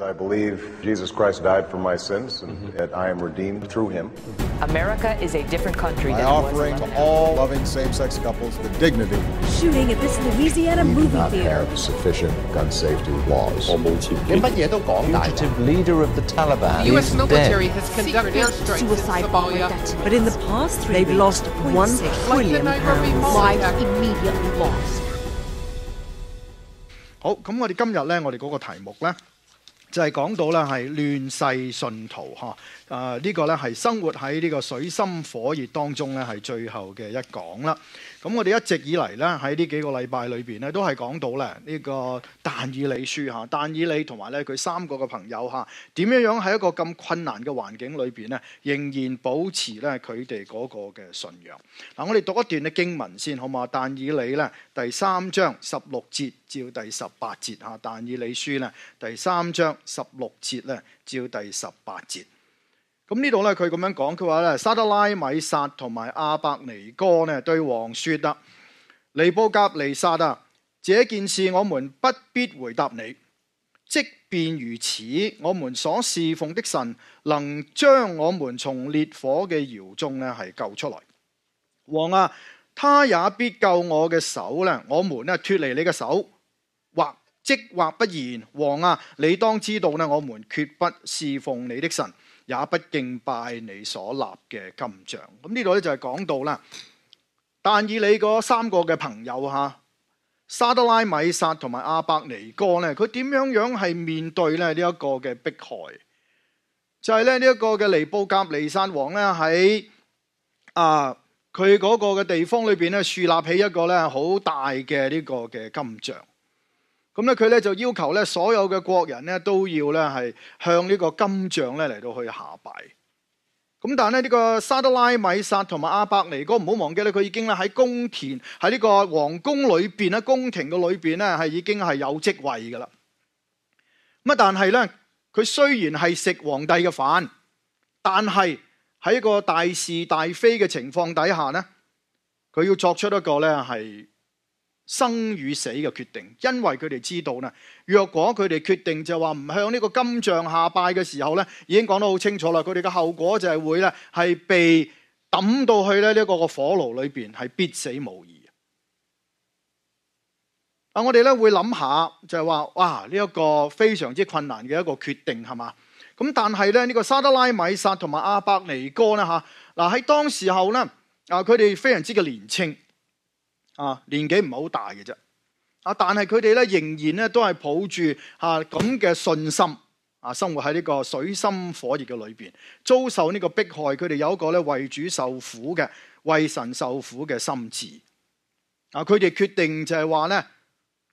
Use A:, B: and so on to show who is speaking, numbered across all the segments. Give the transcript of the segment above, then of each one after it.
A: I believe Jesus Christ died for my sins and mm-hmm. that I am redeemed through him. America is a different country By offering to all loving same-sex couples the dignity. Shooting at this Louisiana we movie do not theater. have sufficient gun safety laws. Fugitive leader of the Taliban. The U.S. military dead. has conducted airstrikes suicide in Somalia. But in the past three they've weeks, lost one trillion like pounds. Lives immediately lost. 好，咁我哋今日咧，我哋嗰個題目咧。就係講到咧係亂世信徒嚇，啊呢個咧係生活喺呢個水深火熱當中咧，係最後嘅一講啦。咁我哋一直以嚟咧喺呢幾個禮拜裏邊咧都係講到咧呢個但以理書嚇，但以理同埋咧佢三個嘅朋友嚇點樣樣喺一個咁困難嘅環境裏邊咧，仍然保持咧佢哋嗰個嘅信仰。嗱，我哋讀一段嘅經文先好嘛？但以理咧第三章十六節照第十八節嚇，但以理書咧第三章十六節咧照第十八節。咁呢度咧，佢咁样讲，佢话咧，沙德拉、米沙同埋阿伯尼哥呢，对王说啦：尼布甲尼沙啊，这件事我们不必回答你。即便如此，我们所侍奉的神能将我们从烈火嘅窑中呢系救出来。王啊，他也必救我嘅手呢，我们呢脱离你嘅手，或即或不然。王啊，你当知道呢，我们绝不侍奉你的神。也不敬拜你所立嘅金像。咁呢度咧就系讲到啦。但以你嗰三个嘅朋友吓，沙德拉、米萨同埋阿伯尼哥咧，佢点样样系面对咧呢一个嘅迫害？就系咧呢一个嘅尼布甲尼撒王咧喺啊佢嗰个嘅地方里边咧树立起一个咧好大嘅呢个嘅金像。咁咧，佢咧就要求咧，所有嘅國人咧都要咧係向呢個金像咧嚟到去下拜。咁但系呢個沙德拉米撒同埋阿伯尼哥唔好忘記咧，佢已經咧喺宮殿喺呢個皇宮裏边喺宮廷嘅裏边咧係已經係有職位噶啦。咁啊，但係咧，佢雖然係食皇帝嘅飯，但係喺一個大是大非嘅情況底下咧，佢要作出一個咧係。生与死嘅决定，因为佢哋知道呢，若果佢哋决定就话唔向呢个金像下拜嘅时候呢，已经讲得好清楚啦。佢哋嘅后果就系会呢系被抌到去咧呢一个个火炉里边，系必死无疑。啊，我哋咧会谂下，就系话哇呢一个非常之困难嘅一个决定系嘛？咁但系咧呢个沙德拉米撒同埋阿伯尼哥呢，吓，嗱喺当时候呢，啊，佢哋非常之嘅年青。啊，年纪唔系好大嘅啫，啊，但系佢哋咧仍然咧都系抱住吓咁嘅信心，啊，生活喺呢个水深火热嘅里边，遭受呢个迫害，佢哋有一个咧为主受苦嘅、为神受苦嘅心智。啊，佢哋决定就系话咧，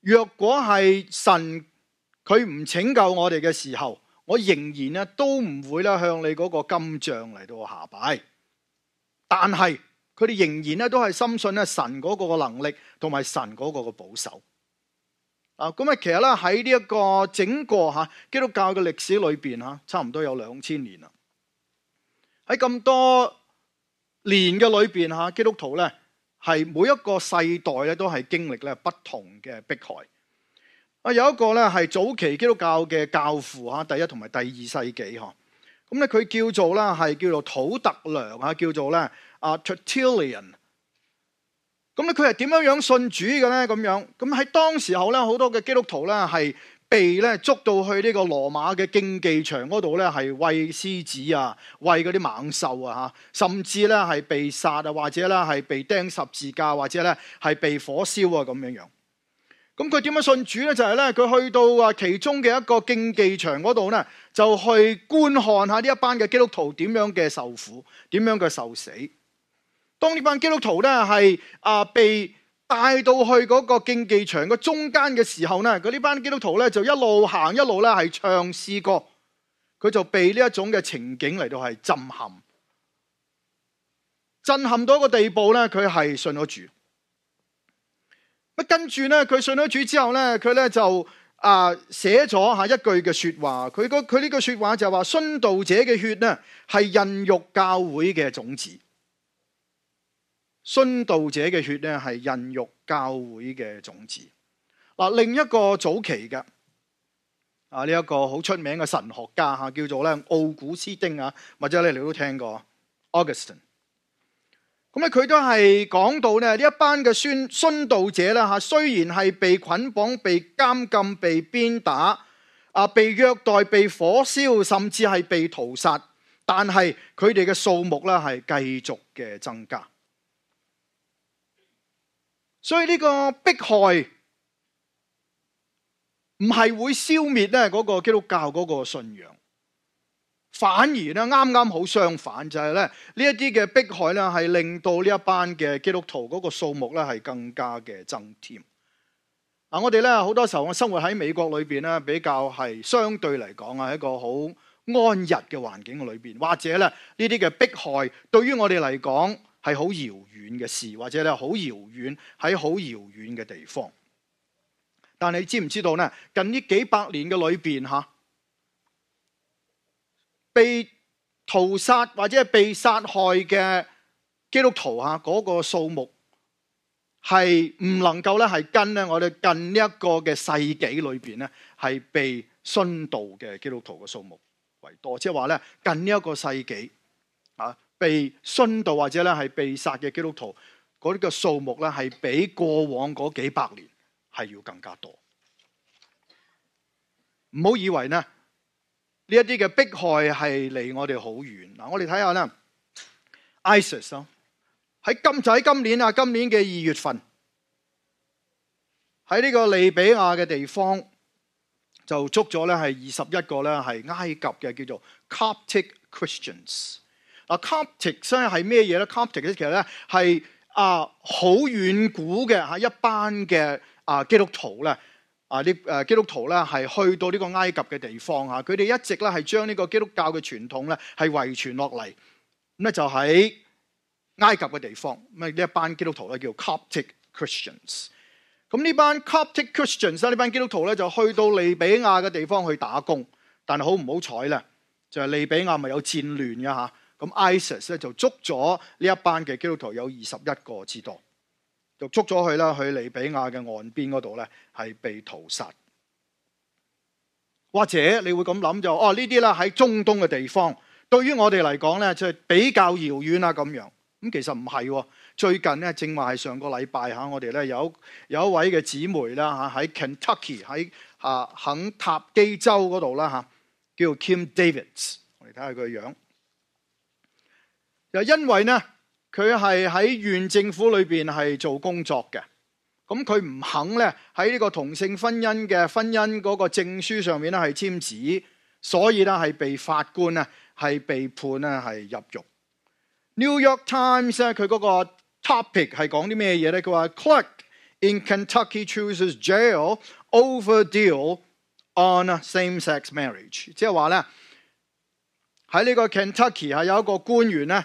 A: 若果系神佢唔拯救我哋嘅时候，我仍然咧都唔会咧向你嗰个金像嚟到下拜，但系。佢哋仍然咧都系深信咧神嗰个嘅能力同埋神嗰个嘅保守啊！咁啊，其实咧喺呢一个整个吓基督教嘅历史里边吓，差唔多有两千年啦。喺咁多年嘅里边吓，基督徒咧系每一个世代咧都系经历咧不同嘅迫害啊！有一个咧系早期基督教嘅教父吓，第一同埋第二世纪嗬，咁咧佢叫做咧系叫做土特良啊，叫做咧。啊，Tertullian，咁咧佢系點樣样信主嘅咧？咁樣咁喺當時候咧，好多嘅基督徒咧係被咧捉到去呢個羅馬嘅競技場嗰度咧，係喂獅子啊，喂嗰啲猛獸啊吓，甚至咧係被殺啊，或者咧係被釘十字架，或者咧係被火燒啊咁樣樣。咁佢點樣信主咧？就係咧佢去到啊其中嘅一個競技場嗰度咧，就去觀看下呢一班嘅基督徒點樣嘅受苦，點樣嘅受死。当呢班基督徒咧系啊被带到去嗰个竞技场嘅中间嘅时候咧，佢呢班基督徒咧就一路行一路咧系唱诗歌，佢就被呢一种嘅情景嚟到系震撼，震撼到一个地步咧，佢系信咗主。乜跟住咧佢信咗主之后咧，佢咧就啊写咗吓一句嘅说话，佢佢呢句说话就话：殉道者嘅血咧系孕育教会嘅种子。殉道者嘅血咧，系孕育教会嘅种子。嗱，另一个早期嘅啊，呢一个好出名嘅神学家吓，叫做咧奥古斯丁啊，或者你哋都听过 Augustine。咁咧，佢都系讲到咧呢一班嘅殉殉道者啦吓，虽然系被捆绑、被监禁、被鞭打啊、被虐待、被火烧，甚至系被屠杀，但系佢哋嘅数目咧系继续嘅增加。所以呢个迫害唔系会消灭咧嗰个基督教嗰个信仰，反而咧啱啱好相反，就系咧呢一啲嘅迫害咧系令到呢一班嘅基督徒嗰个数目咧系更加嘅增添。嗱，我哋咧好多时候我生活喺美国里边咧，比较系相对嚟讲啊，一个好安逸嘅环境里边，或者咧呢啲嘅迫害对于我哋嚟讲。係好遙遠嘅事，或者咧好遙遠喺好遙遠嘅地方。但你知唔知道咧？近呢幾百年嘅裏边吓，被屠殺或者係被殺害嘅基督徒吓，嗰個數目係唔能夠咧系跟咧我哋近呢一個嘅世紀裏边咧係被殉道嘅基督徒嘅數目為多，即係話咧近呢一個世紀啊。被殉道或者咧系被杀嘅基督徒嗰啲嘅数目咧，系比过往嗰几百年系要更加多。唔好以为呢呢一啲嘅迫害系离我哋好远。嗱，我哋睇下呢 ISIS 喺今仔今年啊，今年嘅二月份喺呢个利比亚嘅地方就捉咗咧系二十一个咧系埃及嘅叫做 Coptic Christians。啊，Coptic 咧係咩嘢咧？Coptic 咧其實咧係啊好遠古嘅嚇一班嘅啊基督徒咧啊啲誒基督徒咧係去到呢個埃及嘅地方嚇，佢哋一直咧係將呢個基督教嘅傳統咧係遺傳落嚟，咁咧就喺埃及嘅地方，咁啊呢一班基督徒咧叫 Coptic Christians。咁呢班 Coptic Christians 呢班基督徒咧就去到利比亞嘅地方去打工，但係好唔好彩咧？就係利比亞咪有戰亂嘅嚇。咁 ISIS 咧就捉咗呢一班嘅基督徒有二十一个之多，就捉咗佢啦去利比亚嘅岸边嗰度咧系被屠杀。或者你会咁谂就哦呢啲咧喺中东嘅地方，对于我哋嚟讲咧就系比较遥远啦咁样。咁其实唔系、喎，最近咧正话系上个礼拜吓，我哋咧有有一位嘅姊妹啦吓喺 Kentucky 喺啊肯塔基州嗰度啦吓，叫做 Kim Davis，我哋睇下佢样。又因為呢，佢係喺縣政府裏边係做工作嘅，咁佢唔肯咧喺呢個同性婚姻嘅婚姻嗰個證書上面咧係簽字，所以咧係被法官啊係被判呢係入獄。New York Times 咧佢嗰個 topic 系講啲咩嘢咧？佢話 clerk in Kentucky chooses jail over deal on same-sex marriage，即係話咧喺呢個 Kentucky 系有一個官員咧。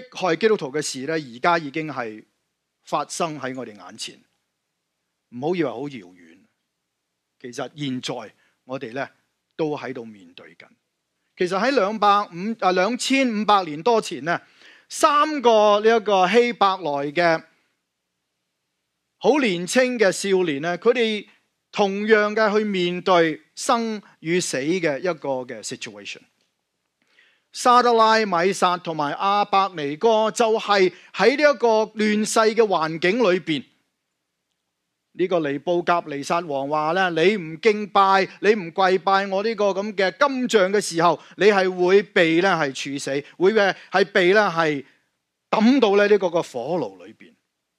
A: 迫害基督徒嘅事咧，而家已经系发生喺我哋眼前，唔好以为好遥远。其实现在我哋咧都喺度面对紧。其实喺两百五啊，两千五百年多前咧，三个呢一个希伯来嘅好年青嘅少年咧，佢哋同样嘅去面对生与死嘅一个嘅 situation。沙德拉、米撒同埋阿伯尼哥就系喺呢一个乱世嘅环境里边，呢个尼布甲尼撒王话咧：你唔敬拜、你唔跪拜我呢个咁嘅金像嘅时候，你系会被咧系处死，会嘅系被咧系抌到咧呢个个火炉里边。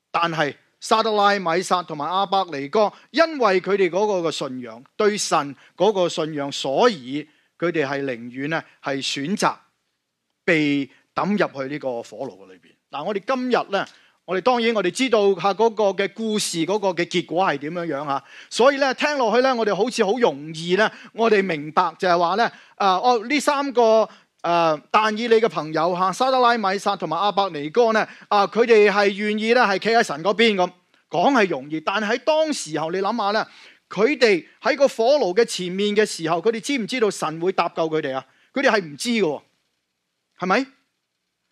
A: 但系沙德拉、米撒同埋阿伯尼哥，因为佢哋嗰个嘅信仰，对神嗰个信仰，所以佢哋系宁愿咧系选择。被抌入去呢个火炉嘅里边。嗱，我哋今日咧，我哋当然我哋知道下嗰个嘅故事，嗰个嘅结果系点样样吓。所以咧，听落去咧，我哋好似好容易咧，我哋明白就系话咧，啊，哦呢三个诶但以你嘅朋友吓，沙德拉、米沙同埋阿伯尼哥咧，啊，佢哋系愿意咧，系企喺神嗰边咁。讲系容易，但喺当时候你谂下咧，佢哋喺个火炉嘅前面嘅时候，佢哋知唔知道神会搭救佢哋啊？佢哋系唔知嘅。系咪？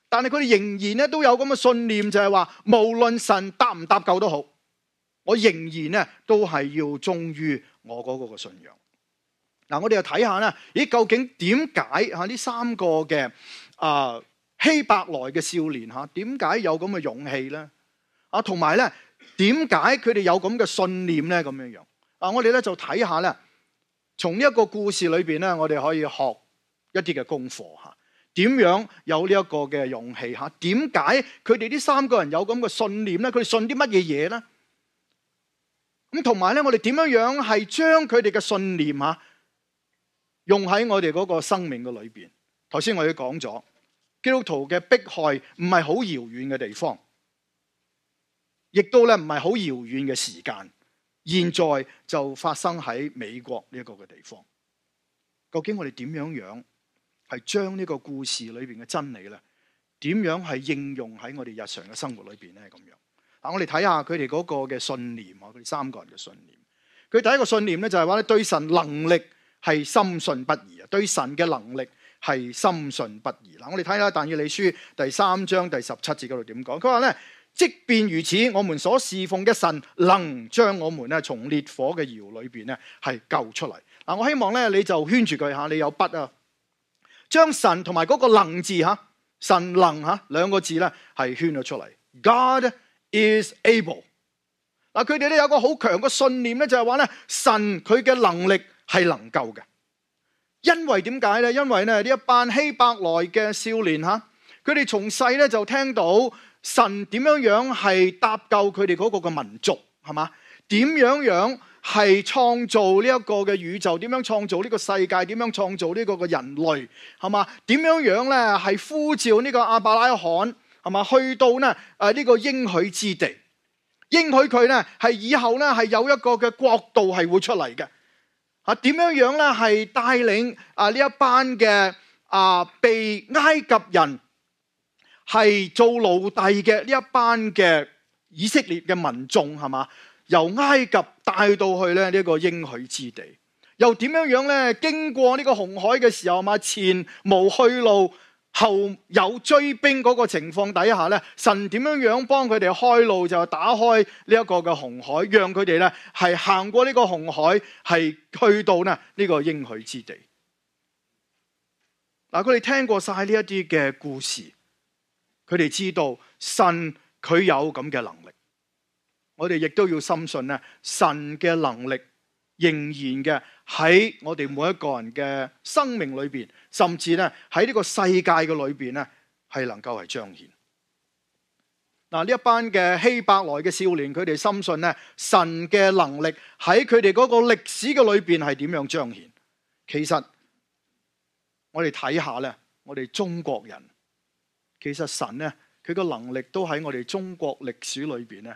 A: 但系佢哋仍然咧都有咁嘅信念，就系话无论神答唔答救都好，我仍然咧都系要忠于我嗰个嘅信仰。嗱，我哋又睇下咧，咦，究竟点解吓呢三个嘅啊希伯来嘅少年吓，点解有咁嘅勇气咧？啊，同埋咧，点解佢哋有咁嘅信念咧？咁样样啊，我哋咧就睇下咧，从呢一个故事里边咧，我哋可以学一啲嘅功课吓。点样有呢一个嘅勇气吓？点解佢哋呢三个人有咁嘅信念咧？佢哋信啲乜嘢嘢咧？咁同埋咧，我哋点样样系将佢哋嘅信念吓用喺我哋嗰个生命嘅里边？头先我哋讲咗，基督徒嘅迫害唔系好遥远嘅地方，亦都咧唔系好遥远嘅时间，现在就发生喺美国呢一个嘅地方。究竟我哋点样样？系将呢个故事里边嘅真理咧，点样系应用喺我哋日常嘅生活里边咧？咁样嗱，我哋睇下佢哋嗰个嘅信念啊，佢哋三个人嘅信念。佢第一个信念咧就系话咧，对神能力系深信不疑啊，对神嘅能力系深信不疑。嗱，我哋睇下但以理书第三章第十七节嗰度点讲？佢话咧，即便如此，我们所侍奉嘅神能将我们咧从烈火嘅窑里边咧系救出嚟。嗱，我希望咧你就圈住佢吓，你有笔啊。將神同埋嗰個能字吓，神能吓兩個字咧係圈咗出嚟。God is able。嗱，佢哋咧有個好強嘅信念咧，就係話咧，神佢嘅能力係能夠嘅。因為點解咧？因為咧呢一班希伯来嘅少年吓，佢哋從細咧就聽到神點樣样係搭救佢哋嗰個嘅民族系嘛？點樣样？系创造呢一个嘅宇宙，点样创造呢个世界？点样创造呢个嘅人类？系嘛？点样样咧？系呼召呢个阿伯拉罕系嘛？去到呢诶呢个应许之地，应许佢咧系以后咧系有一个嘅国度系会出嚟嘅。啊？点样样咧系带领啊呢一班嘅啊被埃及人系做奴隶嘅呢一班嘅以色列嘅民众系嘛？由埃及带到去咧呢个应许之地，又点样样咧？经过呢个红海嘅时候嘛，前无去路，后有追兵嗰个情况底下咧，神点样样帮佢哋开路？就打开呢一个嘅红海，让佢哋咧系行过呢个红海，系去到呢呢个应许之地。嗱，佢哋听过晒呢一啲嘅故事，佢哋知道神佢有咁嘅能力。我哋亦都要深信咧，神嘅能力仍然嘅喺我哋每一个人嘅生命里边，甚至咧喺呢个世界嘅里边咧，系能够系彰显。嗱，呢一班嘅希伯来嘅少年，佢哋深信咧神嘅能力喺佢哋嗰个历史嘅里边系点样彰显。其实我哋睇下咧，我哋中国人，其实神咧佢个能力都喺我哋中国历史里边咧。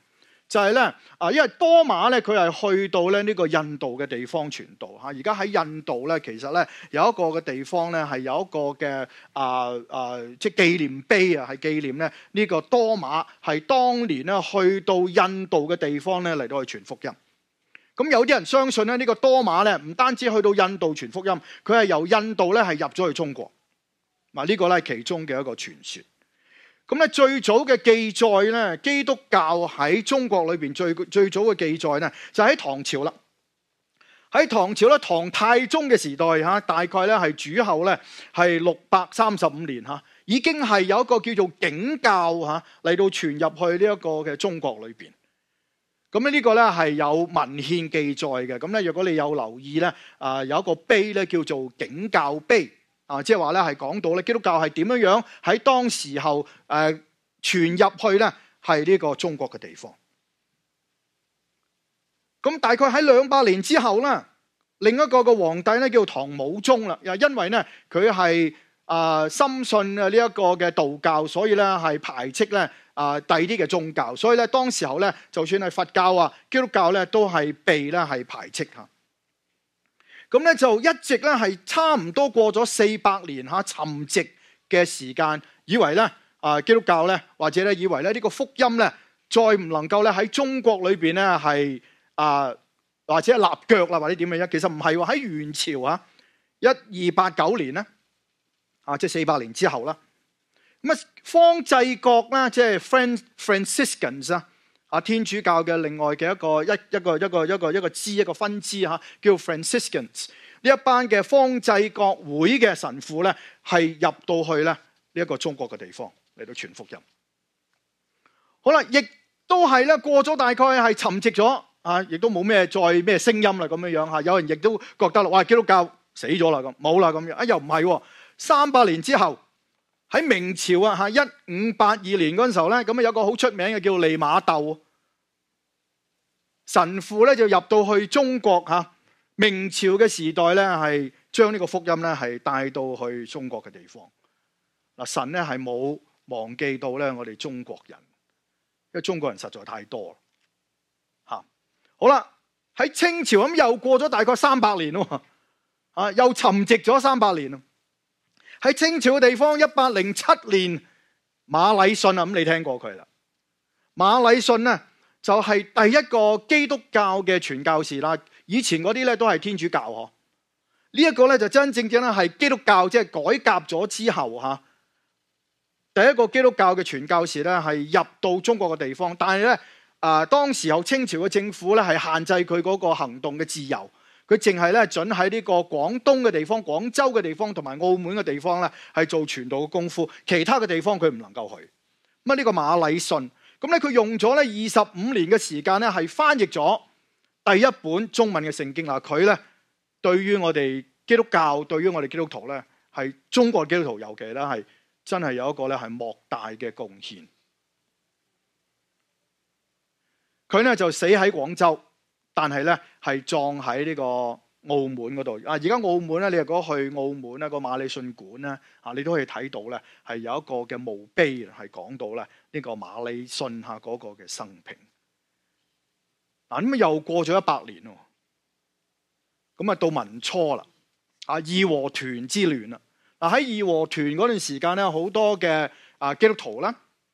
A: 就係咧啊，因為多馬咧，佢係去到咧呢個印度嘅地方傳道嚇。而家喺印度咧，其實咧有一個嘅地方咧係有一個嘅啊啊，即紀念碑啊，係紀念咧呢個多馬係當年咧去到印度嘅地方咧嚟到去傳福音。咁有啲人相信咧呢個多馬咧唔單止去到印度傳福音，佢係由印度咧係入咗去中國。嗱，呢個咧其中嘅一個傳說。咁咧最早嘅記載咧，基督教喺中國裏邊最最早嘅記載咧，就喺唐朝啦。喺唐朝咧，唐太宗嘅時代嚇，大概咧係主後咧係六百三十五年嚇，已經係有一個叫做景教嚇嚟到傳入去呢一個嘅中國裏邊。咁呢個咧係有文獻記載嘅。咁咧若果你有留意咧，啊有一個碑咧叫做景教碑。啊，即系话咧，系讲到咧，基督教系点样样喺当时候诶传入去咧，系呢个中国嘅地方。咁大概喺两百年之后咧，另一个嘅皇帝咧叫唐武宗啦，又因为咧佢系啊深信啊呢一个嘅道教，所以咧系排斥咧啊第啲嘅宗教，所以咧当时候咧就算系佛教啊、基督教咧都系被咧系排斥啊。咁咧就一直咧係差唔多過咗四百年吓沉寂嘅時間，以為咧啊基督教咧或者咧以為咧呢個福音咧再唔能夠咧喺中國裏边咧係啊或者立腳啦或者點样咧，其實唔係喎喺元朝啊一二八九年咧啊即係四百年之後啦，咁啊方济各啦即係 f r a n c i s c a n 啊。啊，天主教嘅另外嘅一個一一個一個一個一个支一個分支嚇，叫 Franciscans 呢一班嘅方制国會嘅神父咧，係入到去咧呢一個中國嘅地方嚟到全福音。好啦，亦都係咧過咗大概係沉寂咗啊，亦都冇咩再咩聲音啦咁樣樣嚇，有人亦都覺得啦，哇基督教死咗啦咁冇啦咁樣，啊又唔係喎，三百年之後。喺明朝啊，吓一五八二年嗰阵时候咧，咁啊有个好出名嘅叫利马窦，神父咧就入到去中国吓，明朝嘅时代咧系将呢个福音咧系带到去中国嘅地方。嗱，神咧系冇忘记到咧我哋中国人，因为中国人实在太多吓，好啦，喺清朝咁又过咗大概三百年咯，啊，又沉寂咗三百年。喺清朝嘅地方，一百零七年，马礼逊啊，咁你听过佢啦。马礼逊呢，就系第一个基督教嘅传教士啦。以前嗰啲咧都系天主教嗬。呢一个咧就真正嘅咧系基督教，即系改革咗之后吓，第一个基督教嘅传教士咧系入到中国嘅地方。但系咧啊，当时候清朝嘅政府咧系限制佢嗰个行动嘅自由。佢淨係咧準喺呢個廣東嘅地方、廣州嘅地方同埋澳門嘅地方咧，係做傳道嘅功夫，其他嘅地方佢唔能夠去。咁呢個馬礼信？咁咧佢用咗咧二十五年嘅時間咧，係翻譯咗第一本中文嘅聖經。嗱，佢咧對於我哋基督教，對於我哋基督徒咧，係中國基督徒尤其咧係真係有一個咧係莫大嘅貢獻。佢咧就死喺廣州。但系咧，系葬喺呢個澳門嗰度。啊，而家澳門咧，你如果去澳門咧個馬里信館咧，啊，你都可以睇到咧，係有一個嘅墓碑係講到咧呢個馬里信下嗰個嘅生平。嗱，咁啊又過咗一百年咯，咁啊到民初啦，啊義和團之亂啦。嗱喺義和團嗰段時間咧，好多嘅啊基督徒啦，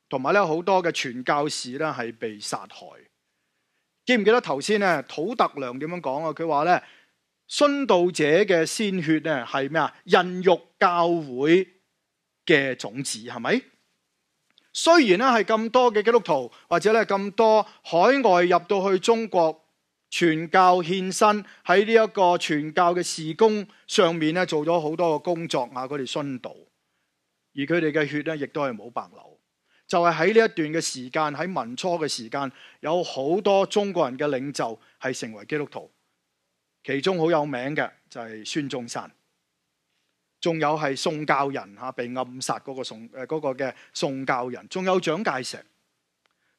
A: 同埋咧好多嘅傳教士咧係被殺害。记唔记得头先咧，土特良点样讲啊？佢话咧，殉道者嘅鲜血咧系咩啊？孕育教会嘅种子系咪？虽然咧系咁多嘅基督徒或者咧咁多海外入到去中国传教献身喺呢一个传教嘅事工上面咧做咗好多嘅工作啊！佢哋殉道，而佢哋嘅血咧亦都系冇白流。就係喺呢一段嘅時間，喺民初嘅時間，有好多中國人嘅領袖係成為基督徒。其中好有名嘅就係孫中山，仲有係宋教仁吓被暗殺嗰個宋诶、嗰嘅宋教仁，仲有蒋介石，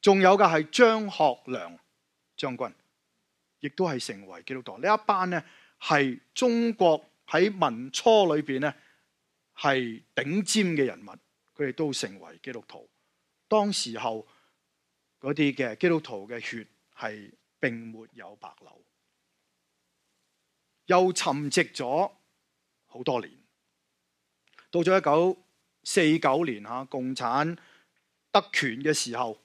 A: 仲有嘅係張學良將軍，亦都係成為基督徒。呢一班呢係中國喺民初裏边呢係頂尖嘅人物，佢哋都成為基督徒。当时候嗰啲嘅基督徒嘅血系并没有白流，又沉寂咗好多年。到咗一九四九年吓，共产得权嘅时候，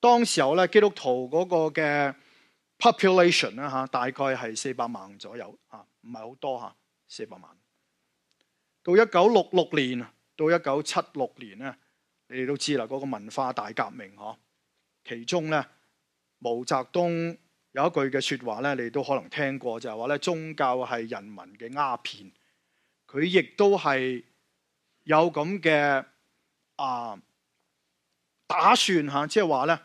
A: 当时候咧基督徒嗰个嘅 population 啦吓，大概系四百万左右吓，唔系好多吓，四百万。到一九六六年到一九七六年咧。你哋都知啦，嗰个文化大革命嗬，其中咧毛泽东有一句嘅说话咧，你都可能听过，就系话咧宗教系人民嘅鸦片，佢亦都系有咁嘅啊打算吓，即系话咧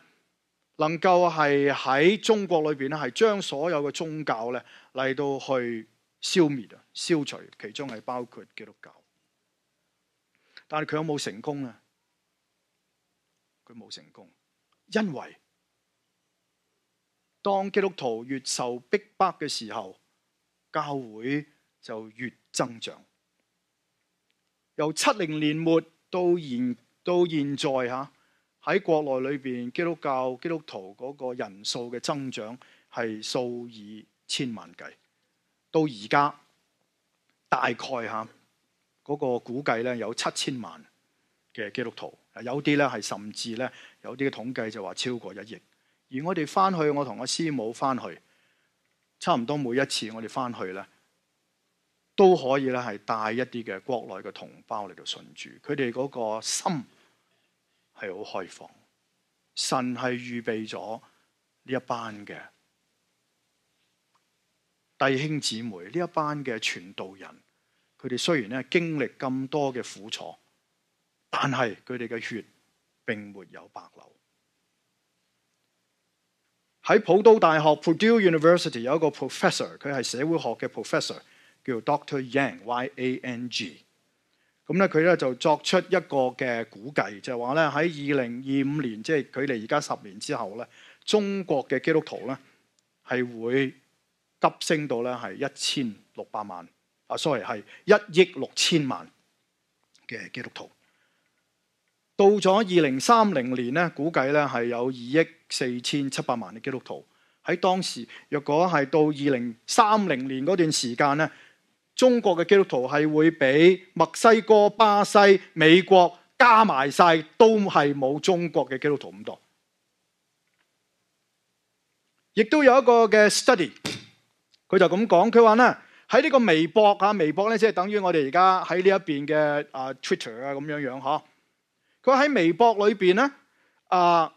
A: 能够系喺中国里边咧系将所有嘅宗教咧嚟到去消灭啊，消除，其中系包括基督教，但系佢有冇成功啊？佢冇成功，因为当基督徒越受逼迫嘅时候，教会就越增长。由七零年末到现到现在吓，喺国内里边基督教基督徒嗰个人数嘅增长系数以千万计。到而家大概吓嗰个估计咧，有七千万嘅基督徒。有啲咧係甚至咧有啲嘅統計就話超過一億。而我哋翻去，我同阿師母翻去，差唔多每一次我哋翻去咧，都可以咧係帶一啲嘅國內嘅同胞嚟到信住。佢哋嗰個心係好開放。神係預備咗呢一班嘅弟兄姊妹，呢一班嘅傳道人。佢哋雖然咧經歷咁多嘅苦楚。但係佢哋嘅血並沒有白流。喺普渡大學 （Purdue University） 有一個 professor，佢係社會學嘅 professor，叫 d r Yang Y A N G。咁咧，佢咧就作出一個嘅估計，就話咧喺二零二五年，即係距离而家十年之後咧，中國嘅基督徒咧係會急升到咧係一千六百萬。啊，sorry，係一億六千萬嘅基督徒。到咗二零三零年咧，估计咧系有二亿四千七百万嘅基督徒。喺当时，若果系到二零三零年嗰段时间咧，中国嘅基督徒系会比墨西哥、巴西、美国加埋晒都系冇中国嘅基督徒咁多。亦都有一个嘅 study，佢就咁讲，佢话咧喺呢个微博啊，微博咧即系等于我哋而家喺呢一边嘅啊 Twitter 啊咁样样嗬。佢喺微博里边咧，啊，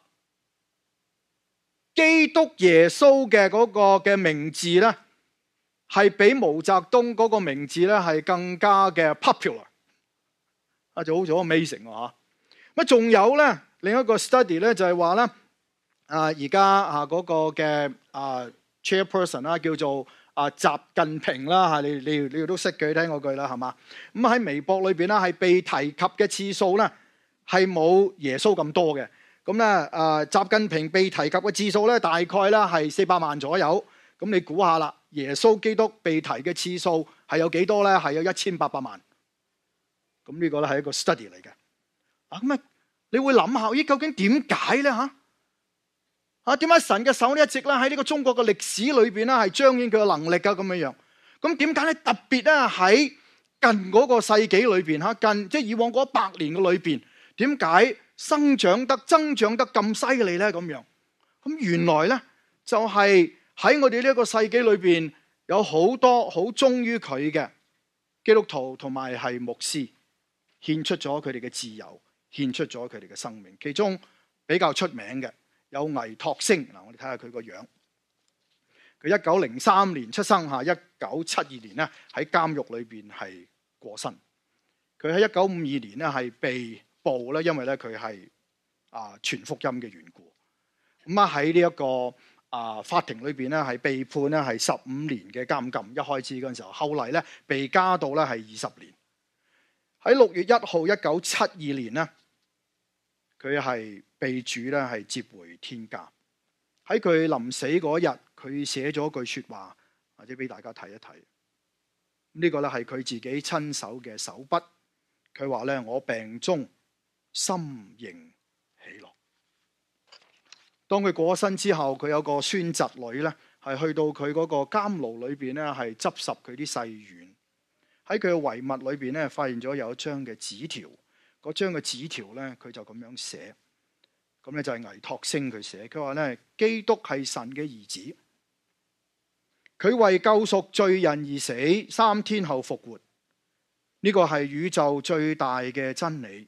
A: 基督耶稣嘅嗰个嘅名字咧，系比毛泽东嗰个名字咧系更加嘅 popular。啊，好咗 amazing 吓。乜仲有咧？另一个 study 咧就系话咧，啊而家啊嗰个嘅啊 chairperson 啦，叫做啊习近平啦吓，你你你哋都识佢听嗰句啦系嘛。咁喺微博里边咧系被提及嘅次数咧。系冇耶穌咁多嘅，咁咧誒，習近平被提及嘅字數咧，大概咧係四百萬左右。咁你估下啦，耶穌基督被提嘅次數係有幾多咧？係有一千八百萬。咁呢個咧係一個 study 嚟嘅。啊咁啊，你會諗下咦，究竟點解咧嚇？啊，點解神嘅手呢一直咧喺呢個中國嘅歷史裏邊咧係彰顯佢嘅能力啊咁樣樣。咁點解咧特別咧喺近嗰個世紀裏邊嚇近即係以往嗰百年嘅裏邊？点解生长得增长得咁犀利咧？咁样咁原来咧就系喺我哋呢一个世纪里边，有好多好忠于佢嘅基督徒同埋系牧师，献出咗佢哋嘅自由，献出咗佢哋嘅生命。其中比较出名嘅有艾托星嗱，我哋睇下佢个样。佢一九零三年出生，下一九七二年咧喺监狱里边系过身。佢喺一九五二年咧系被。报咧，因为咧佢系啊传福音嘅缘故，咁啊喺呢一个啊法庭里边咧系被判咧系十五年嘅监禁，一开始嗰阵时候，后嚟咧被加到咧系二十年。喺六月一号一九七二年咧，佢系被主咧系接回天家。喺佢临死嗰日，佢写咗句说话，或者俾大家睇一睇。呢个咧系佢自己亲手嘅手笔。佢话咧我病中。心形喜乐。当佢过咗身之后，佢有个孙侄女咧，系去到佢嗰个监牢里边咧，系执拾佢啲细软喺佢嘅遗物里边咧，发现咗有一张嘅纸条。嗰张嘅纸条咧，佢就咁样写咁咧，就系危托星佢写佢话咧，基督系神嘅儿子，佢为救赎罪人而死，三天后复活。呢个系宇宙最大嘅真理。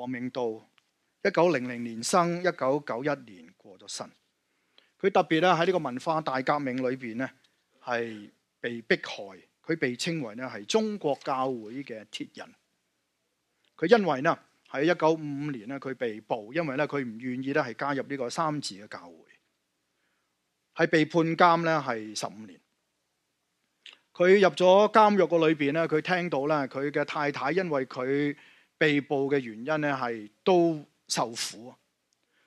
A: 王明道，一九零零年生，一九九一年过咗身。佢特别咧喺呢个文化大革命里边咧，系被迫害。佢被称为咧系中国教会嘅铁人。佢因为呢喺一九五五年咧，佢被捕，因为咧佢唔愿意咧系加入呢个三字嘅教会，系被判监咧系十五年。佢入咗监狱个里边咧，佢听到咧佢嘅太太因为佢。被捕嘅原因咧，系都受苦，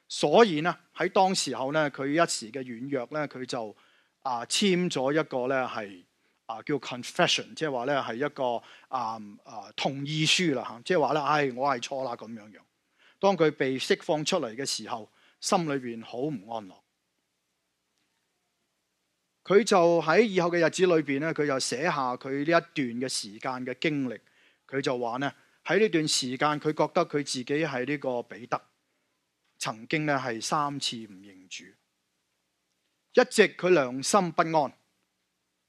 A: 所以呢，喺当时候咧，佢一时嘅软弱咧，佢就啊签咗一个咧系啊叫 confession，即系话咧系一个啊啊同意书啦吓，即系话咧，唉我系错啦咁样样。当佢被释放出嚟嘅时候，心里边好唔安乐。佢就喺以后嘅日子里边咧，佢就写下佢呢一段嘅时间嘅经历，佢就话咧。喺呢段时间，佢觉得佢自己系呢个彼得，曾经咧系三次唔认主，一直佢良心不安，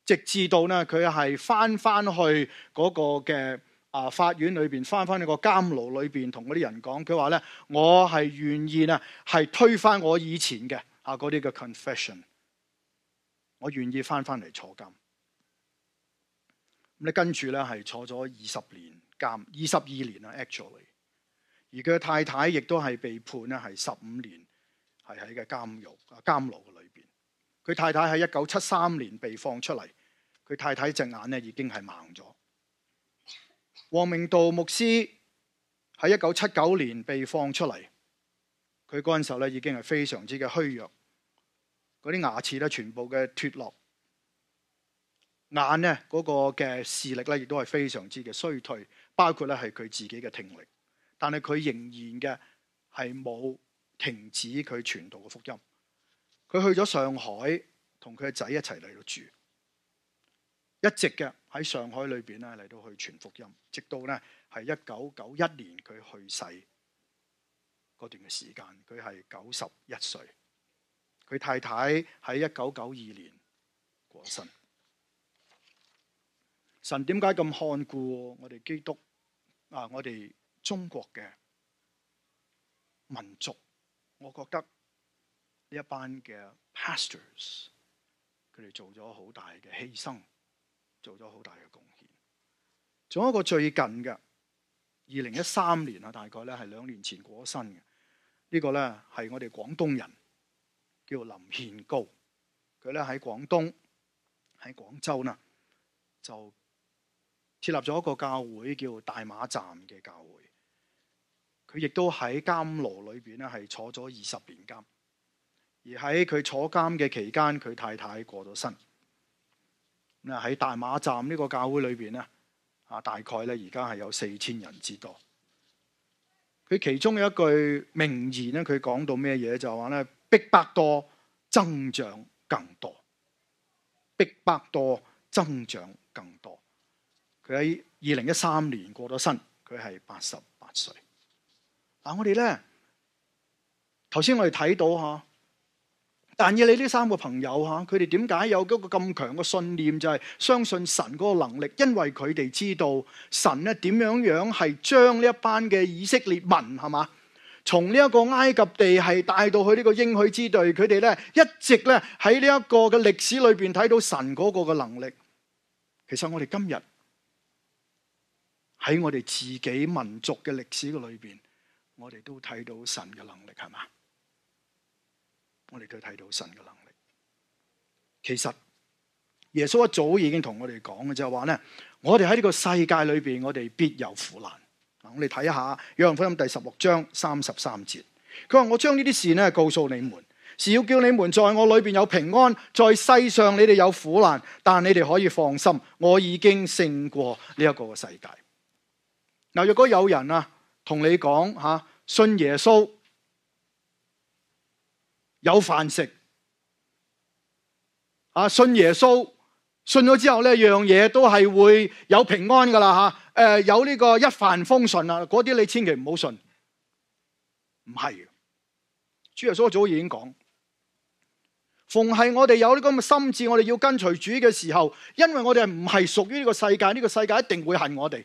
A: 直至到呢，佢系翻翻去嗰个嘅啊法院里边，翻翻去个监牢里边，同嗰啲人讲，佢话咧我系愿意咧系推翻我以前嘅啊嗰啲嘅 confession，我愿意翻翻嚟坐监，咁咧跟住咧系坐咗二十年。监二十二年啦 a c t u a l l y 而佢太太亦都系被判咧系十五年，系喺嘅监狱、监牢里边。佢太太喺一九七三年被放出嚟，佢太太只眼咧已经系盲咗。黄明道牧师喺一九七九年被放出嚟，佢嗰阵时咧已经系非常之嘅虚弱，嗰啲牙齿咧全部嘅脱落，眼咧嗰个嘅视力咧亦都系非常之嘅衰退。包括咧係佢自己嘅聽力，但係佢仍然嘅係冇停止佢傳道嘅福音。佢去咗上海，同佢嘅仔一齊嚟到住，一直嘅喺上海裏边咧嚟到去傳福音，直到咧係一九九一年佢去世嗰段嘅時間，佢係九十一歲。佢太太喺一九九二年過身。神點解咁看顧我哋基督？啊！我哋中國嘅民族，我覺得呢一班嘅 pastors，佢哋做咗好大嘅犧牲，做咗好大嘅貢獻。仲有一個最近嘅，二零一三年啊，大概咧係兩年前過咗身嘅。呢個咧係我哋廣東人，叫林獻高，佢咧喺廣東，喺廣州嗱就。设立咗一个教会叫大马站嘅教会，佢亦都喺监牢里边咧系坐咗二十年监，而喺佢坐监嘅期间，佢太太过咗身。咁啊喺大马站呢个教会里边咧，啊大概咧而家系有四千人之多。佢其中有一句名言咧，佢讲到咩嘢就话咧：，逼百多增长更多，逼百多增长更多。佢喺二零一三年过咗身，佢系八十八岁。嗱，我哋咧，头先我哋睇到吓，但以你呢三个朋友吓，佢哋点解有个咁强嘅信念？就系相信神嗰个能力，因为佢哋知道神咧点样样系将呢一班嘅以色列民系嘛，从呢一个埃及地系带到去呢个应许之地，佢哋咧一直咧喺呢一个嘅历史里边睇到神嗰个嘅能力。其实我哋今日。喺我哋自己民族嘅历史嘅里边，我哋都睇到神嘅能力系嘛？我哋都睇到神嘅能力。其实耶稣一早已经同我哋讲嘅就系话咧，我哋喺呢个世界里边，我哋必有苦难嗱。我哋睇下《约翰福音》第十六章三十三节，佢话：我将呢啲事咧告诉你们，是要叫你们在我里边有平安，在世上你哋有苦难，但你哋可以放心，我已经胜过呢一个世界。嗱，若果有人啊同你讲吓，信耶稣有饭食，啊信耶稣信咗之后咧，样嘢都系会有平安噶啦吓，诶有呢个一帆风顺啊，嗰啲你千祈唔好信，唔系主耶稣早已经讲，逢系我哋有呢咁嘅心智，我哋要跟随主嘅时候，因为我哋唔系属于呢个世界，呢个世界一定会恨我哋。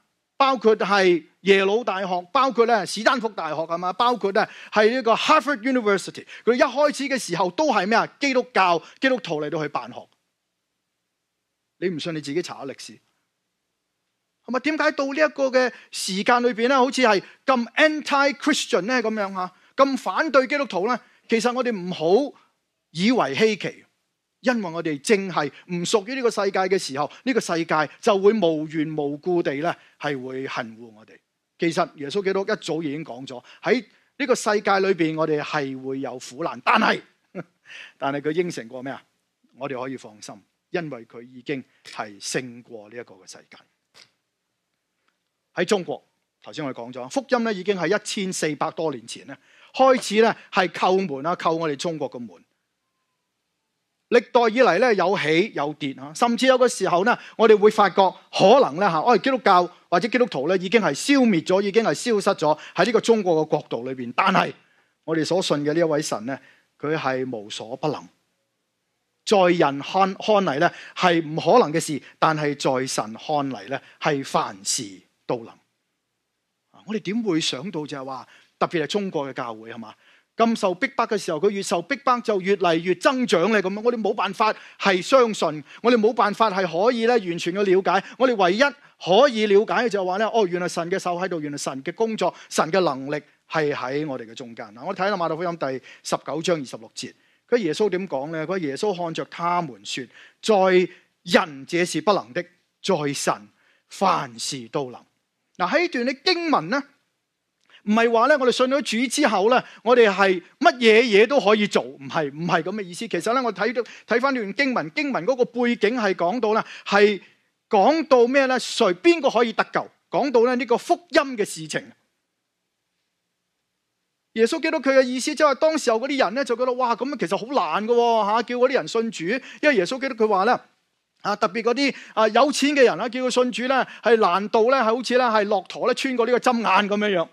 A: 包括系耶鲁大学，包括咧史丹福大学咁嘛，包括咧系呢个 Harvard University。佢一开始嘅时候都系咩啊？基督教、基督徒嚟到去办学，你唔信你自己查下历史系咪？点解到呢一个嘅时间里边咧，好似系咁 anti-Christian 咧咁样吓咁反对基督徒咧？其实我哋唔好以为稀奇。因为我哋正系唔属于呢个世界嘅时候，呢个世界就会无缘无故地咧系会恨污我哋。其实耶稣基督一早已经讲咗，喺呢个世界里边，我哋系会有苦难，但系 但系佢应承过咩啊？我哋可以放心，因为佢已经系胜过呢一个嘅世界。喺中国，头先我哋讲咗福音咧，已经系一千四百多年前咧开始咧系叩门啦，叩我哋中国嘅门。历代以嚟咧有起有跌啊，甚至有個时候咧，我哋会发觉可能咧吓，我哋基督教或者基督徒咧已经系消灭咗，已经系消失咗喺呢个中国嘅国度里边。但系我哋所信嘅呢一位神咧，佢系无所不能。在人看看嚟咧系唔可能嘅事，但系在神看嚟咧系凡事都能。我哋点会想到就系话，特别系中国嘅教会系嘛？咁受逼迫嘅时候，佢越受逼迫就越嚟越增长咧。咁样，我哋冇办法系相信，我哋冇办法系可以咧完全嘅了解。我哋唯一可以了解嘅就话咧，哦，原来神嘅手喺度，原来神嘅工作、神嘅能力系喺我哋嘅中间嗱。我睇下马太福音第十九章二十六节，佢耶稣点讲咧？佢耶稣看着他们说：在人这是不能的，在神凡事都能。嗱喺段嘅经文咧。唔系话咧，我哋信咗主之后咧，我哋系乜嘢嘢都可以做，唔系唔系咁嘅意思。其实咧，我睇到睇翻段经文，经文嗰个背景系讲到咧，系讲到咩咧？谁边个可以得救？讲到咧呢个福音嘅事情。耶稣基督佢嘅意思即系当时候嗰啲人咧就觉得哇，咁其实好难噶吓，叫嗰啲人信主。因为耶稣基督佢话咧，啊特别嗰啲啊有钱嘅人啊，叫佢信主咧系难度咧系好似咧系骆驼咧穿过呢个针眼咁样样。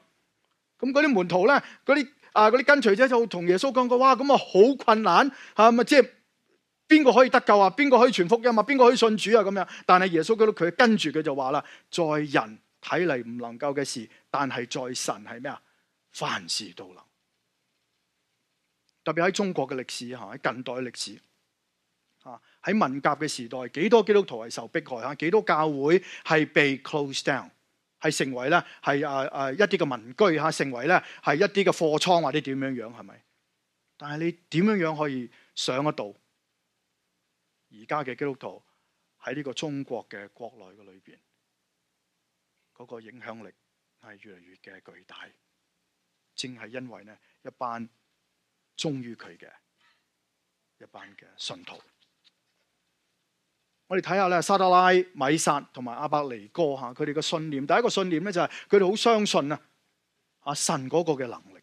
A: 咁嗰啲门徒咧，嗰啲啊嗰啲跟随者就同耶稣讲过：，哇，咁啊好困难，吓咁啊，即系边个可以得救啊？边个可以传福音啊？边个可以信主啊？咁样。但系耶稣基督佢跟住佢就话啦：，在人睇嚟唔能够嘅事，但系在神系咩啊？凡事都能。特别喺中国嘅历史吓，喺近代历史喺文革嘅时代，几多基督徒系受迫害吓，几多教会系被 close down。系成为咧，系诶诶一啲嘅民居吓，成为咧系一啲嘅货仓或者点样样系咪？但系你点样样可以上得到？而家嘅基督徒喺呢个中国嘅国内嘅里边，嗰个影响力系越嚟越嘅巨大，正系因为咧一班忠于佢嘅一班嘅信徒。我哋睇下咧，沙德拉、米撒同埋阿伯尼哥吓，佢哋嘅信念。第一个信念咧就系佢哋好相信啊，阿神嗰个嘅能力。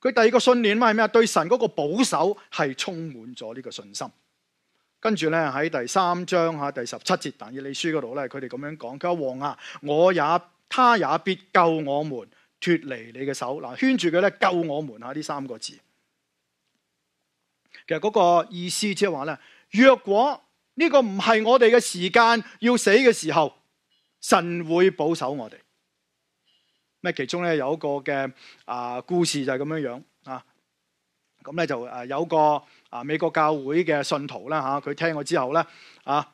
A: 佢第二个信念咧系咩啊？对神嗰个保守系充满咗呢个信心。跟住咧喺第三章吓第十七节但以理书嗰度咧，佢哋咁样讲：，佢话王啊，我也，他也必救我们脱离你嘅手。嗱，圈住佢咧救我们吓呢三个字。其实嗰个意思即系话咧，若果呢個唔係我哋嘅時間要死嘅時候，神會保守我哋。咩？其中咧有一個嘅啊故事就係咁樣样啊。咁咧就诶有個啊美國教會嘅信徒啦吓，佢聽我之後咧啊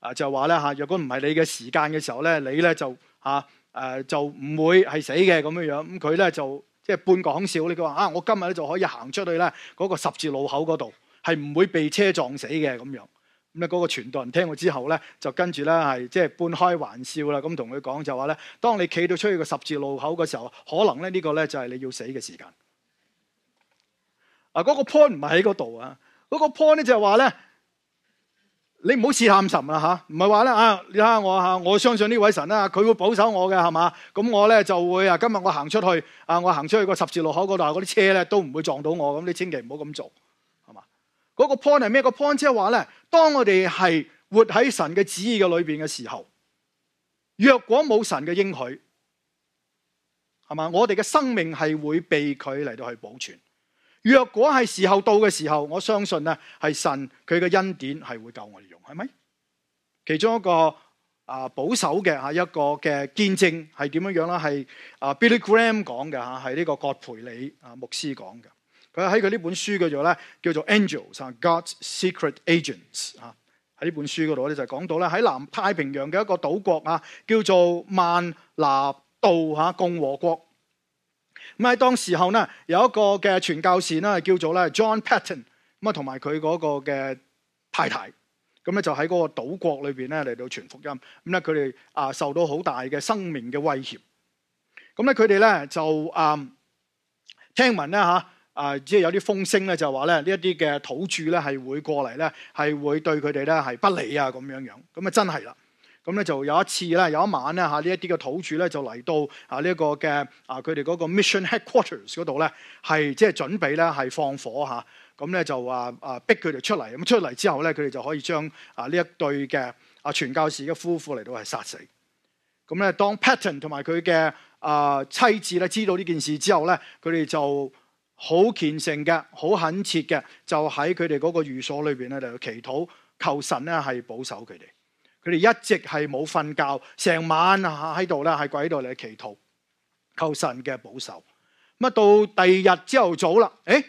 A: 啊就話咧吓，若果唔係你嘅時間嘅時候咧，你咧就嚇誒就唔會係死嘅咁樣样。咁佢咧就即系半講笑，你佢話啊，我今日咧就可以行出去咧嗰個十字路口嗰度，係唔會被車撞死嘅咁樣。咁咧，嗰個傳道人聽過之後咧，就跟住咧係即係半開玩笑啦，咁同佢講就話咧：，當你企到出去個十字路口嘅時候，可能咧呢個咧就係你要死嘅時間。啊，嗰個 point 唔係喺嗰度啊，嗰個 point 咧就係話咧，你唔好試探神啦吓，唔係話咧啊，你睇下我嚇，我相信呢位神啦，佢會保守我嘅係嘛，咁我咧就會啊，今日我行出去啊，我行出去個十字路口嗰度，嗰啲車咧都唔會撞到我，咁你千祈唔好咁做係嘛。嗰個 point 係咩？個 point 即係話咧。当我哋系活喺神嘅旨意嘅里边嘅时候，若果冇神嘅应许，系嘛？我哋嘅生命系会被佢嚟到去保存。若果系时候到嘅时候，我相信咧系神佢嘅恩典系会够我哋用，系咪？其中一个啊保守嘅吓一个嘅见证系点样样咧？系啊 Billy Graham 讲嘅吓，系呢个葛培里啊牧师讲嘅。佢喺佢呢本書叫做咧，叫做 Angels，God's secret agents 啊。喺呢本書嗰度，咧就講到咧，喺南太平洋嘅一個島國啊，叫做曼拿道。吓共和國。咁喺當時候呢，有一個嘅傳教士咧，叫做咧 John Patton，咁啊同埋佢嗰個嘅太太，咁咧就喺嗰個島國裏邊咧嚟到傳福音。咁咧佢哋啊受到好大嘅生命嘅威脅。咁咧佢哋咧就啊聽聞咧嚇。啊，即係有啲風聲咧，就話咧呢一啲嘅土著咧係會過嚟咧，係會對佢哋咧係不利啊咁樣樣。咁啊真係啦。咁咧就有一次咧，有一晚咧嚇呢一啲嘅土著咧就嚟到啊呢一個嘅啊佢哋嗰個 mission headquarters 嗰度咧，係即係準備咧係放火嚇。咁咧就話啊逼佢哋出嚟。咁出嚟之後咧，佢哋就可以將啊呢一對嘅啊傳教士嘅夫婦嚟到係殺死。咁咧當 p a t t o n 同埋佢嘅啊妻子咧知道呢件事之後咧，佢哋就。好虔诚嘅，好恳切嘅，就喺佢哋嗰个寓所里边咧，就祈祷求神咧系保守佢哋。佢哋一直系冇瞓觉，成晚喺度咧，喺鬼度嚟祈祷求神嘅保守。咁啊，到第二日朝头早啦，诶，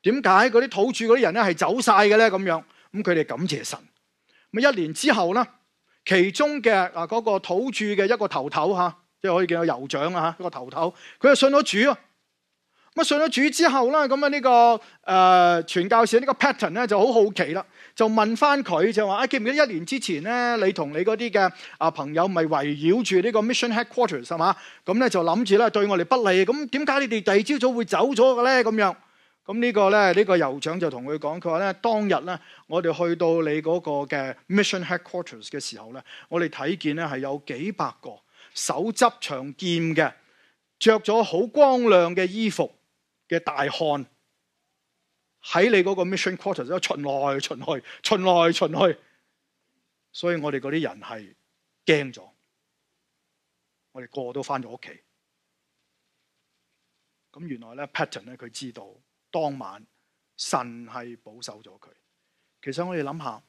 A: 点解嗰啲土著嗰啲人咧系走晒嘅咧？咁样咁，佢哋感谢神。咁一年之后咧，其中嘅啊嗰个土著嘅一个头头吓，即系可以见到酋长啊吓，一个头头，佢就信咗主啊。咁上咗主之後咧，咁啊呢個誒傳教士呢個 pattern 咧就好好奇啦，就問翻佢就話：啊記唔記得一年之前咧，你同你嗰啲嘅啊朋友咪圍繞住呢個 mission headquarters 係嘛？咁咧就諗住咧對我哋不利，咁點解你哋第二朝早會走咗嘅咧？咁樣咁呢個咧呢個酋長就同佢講，佢話咧當日咧我哋去到你嗰個嘅 mission headquarters 嘅時候咧，我哋睇見咧係有幾百個手執長劍嘅，着咗好光亮嘅衣服。嘅大汉喺你嗰個 mission quarters 都巡來巡去，巡來巡去，所以我哋嗰啲人係驚咗，我哋個個都翻咗屋企。咁原來咧，pattern 咧佢知道當晚神係保守咗佢。其實我哋諗下，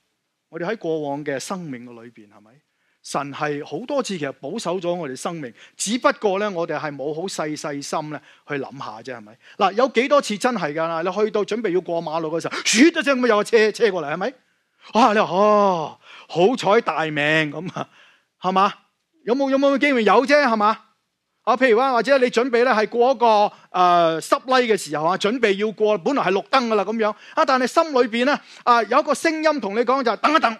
A: 我哋喺過往嘅生命嘅裏邊係咪？神係好多次其實保守咗我哋生命，只不過咧我哋係冇好細細心咧去諗下啫，係咪？嗱，有幾多次真係㗎啦？你去到準備要過馬路嗰時候，唰一声咁有個車車過嚟係咪？啊你话哦好彩大命咁啊係嘛？有冇有冇機會有啫係嘛？啊譬如話或者你準備咧係過一個诶濕礼嘅時候啊，準備要過本來係綠燈㗎啦咁樣啊，但係心里邊咧啊有一個聲音同你講就係等一等。